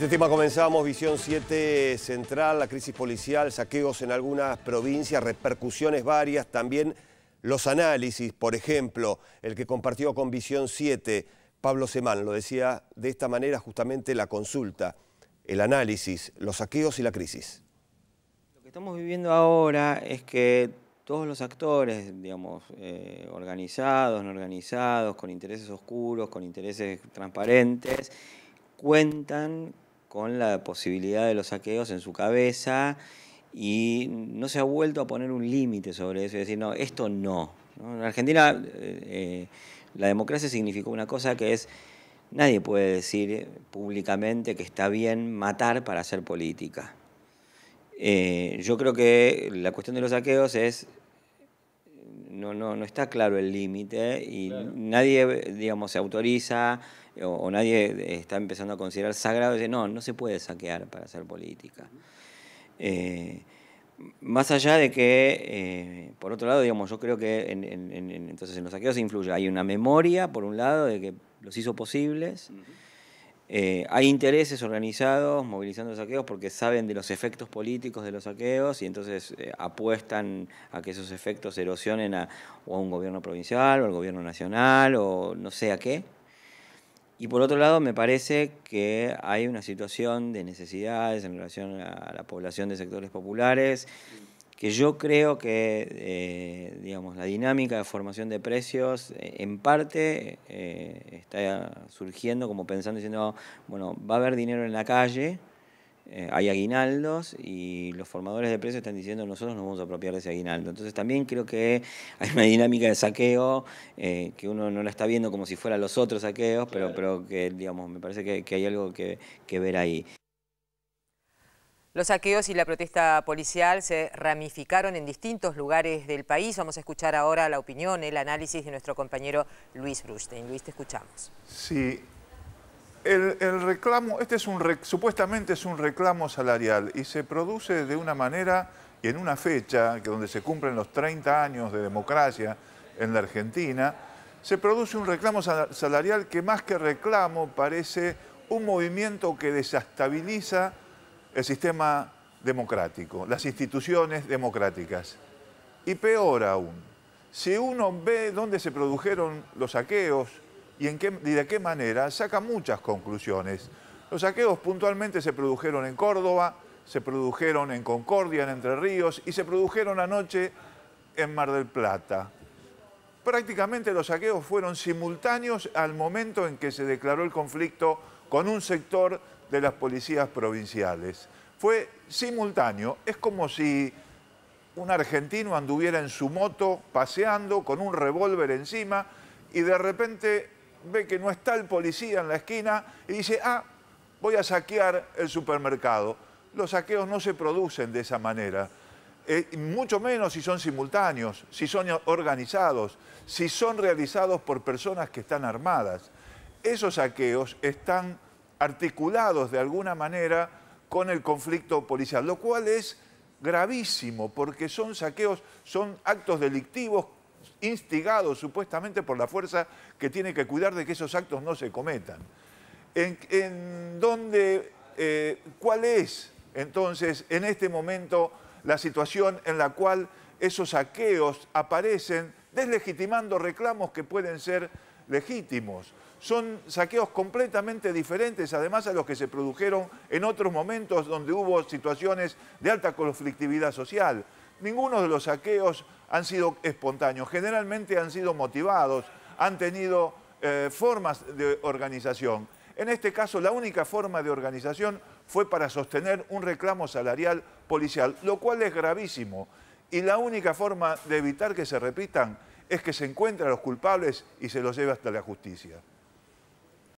Este tema comenzamos, Visión 7 Central, la crisis policial, saqueos en algunas provincias, repercusiones varias, también los análisis, por ejemplo, el que compartió con Visión 7 Pablo Semán, lo decía de esta manera justamente la consulta, el análisis, los saqueos y la crisis. Lo que estamos viviendo ahora es que todos los actores, digamos, eh, organizados, no organizados, con intereses oscuros, con intereses transparentes, cuentan con la posibilidad de los saqueos en su cabeza y no se ha vuelto a poner un límite sobre eso y decir, no, esto no. En Argentina eh, eh, la democracia significó una cosa que es, nadie puede decir públicamente que está bien matar para hacer política. Eh, yo creo que la cuestión de los saqueos es no, no, no está claro el límite y nadie, digamos, se autoriza o, nadie está empezando a considerar sagrado, dice, no, no se puede saquear para hacer política. Eh, más allá de que, eh, por otro lado, digamos, yo creo que en, entonces en los saqueos influye. Hay una memoria, por un lado, de que los hizo posibles. Eh, hay intereses organizados movilizando saqueos porque saben de los efectos políticos de los saqueos y entonces eh, apuestan a que esos efectos erosionen a, a un gobierno provincial o al gobierno nacional o no sé a qué. Y por otro lado, me parece que hay una situación de necesidades en relación a la población de sectores populares que yo creo que eh, digamos, la dinámica de formación de precios eh, en parte eh, está surgiendo como pensando, diciendo, ah, bueno, va a haber dinero en la calle, hay aguinaldos y los formadores de precios están diciendo nosotros nos vamos a apropiar de ese aguinaldo. Entonces también creo que hay una dinámica de saqueo que uno no la está viendo como si fueran los otros saqueos, pero, pero que digamos, me parece que, hay algo que ver ahí. Los saqueos y la protesta policial se ramificaron en distintos lugares del país. Vamos a escuchar ahora la opinión, el análisis de nuestro compañero Luis Brustein. Luis, te escuchamos. Sí, el, reclamo, este es un supuestamente es un reclamo salarial y se produce de una manera y en una fecha que donde se cumplen los 30 años de democracia en la Argentina, se produce un reclamo salarial que más que reclamo parece un movimiento que desestabiliza el sistema democrático, las instituciones democráticas. Y peor aún, si uno ve dónde se produjeron los saqueos y, de qué manera, saca muchas conclusiones. Los saqueos puntualmente se produjeron en Córdoba, se produjeron en Concordia, en Entre Ríos y se produjeron anoche en Mar del Plata. Prácticamente los saqueos fueron simultáneos al momento en que se declaró el conflicto con un sector de las policías provinciales. Fue simultáneo, es como si un argentino anduviera en su moto paseando con un revólver encima y de repente ve que no está el policía en la esquina y dice, ah, voy a saquear el supermercado. Los saqueos no se producen de esa manera, eh, mucho menos si son simultáneos, si son organizados, si son realizados por personas que están armadas. Esos saqueos están articulados de alguna manera con el conflicto policial, lo cual es gravísimo porque son saqueos, son actos delictivos instigados supuestamente por la fuerza que tiene que cuidar de que esos actos no se cometan. ¿En, eh, cuál es entonces en este momento la situación en la cual esos saqueos aparecen deslegitimando reclamos que pueden ser legítimos? son saqueos completamente diferentes, además a los que se produjeron en otros momentos donde hubo situaciones de alta conflictividad social. Ninguno de los saqueos han sido espontáneos, generalmente han sido motivados, han tenido eh, formas de organización. En este caso, la única forma de organización fue para sostener un reclamo salarial policial, lo cual es gravísimo. Y la única forma de evitar que se repitan es que se encuentren los culpables y se los lleve hasta la justicia.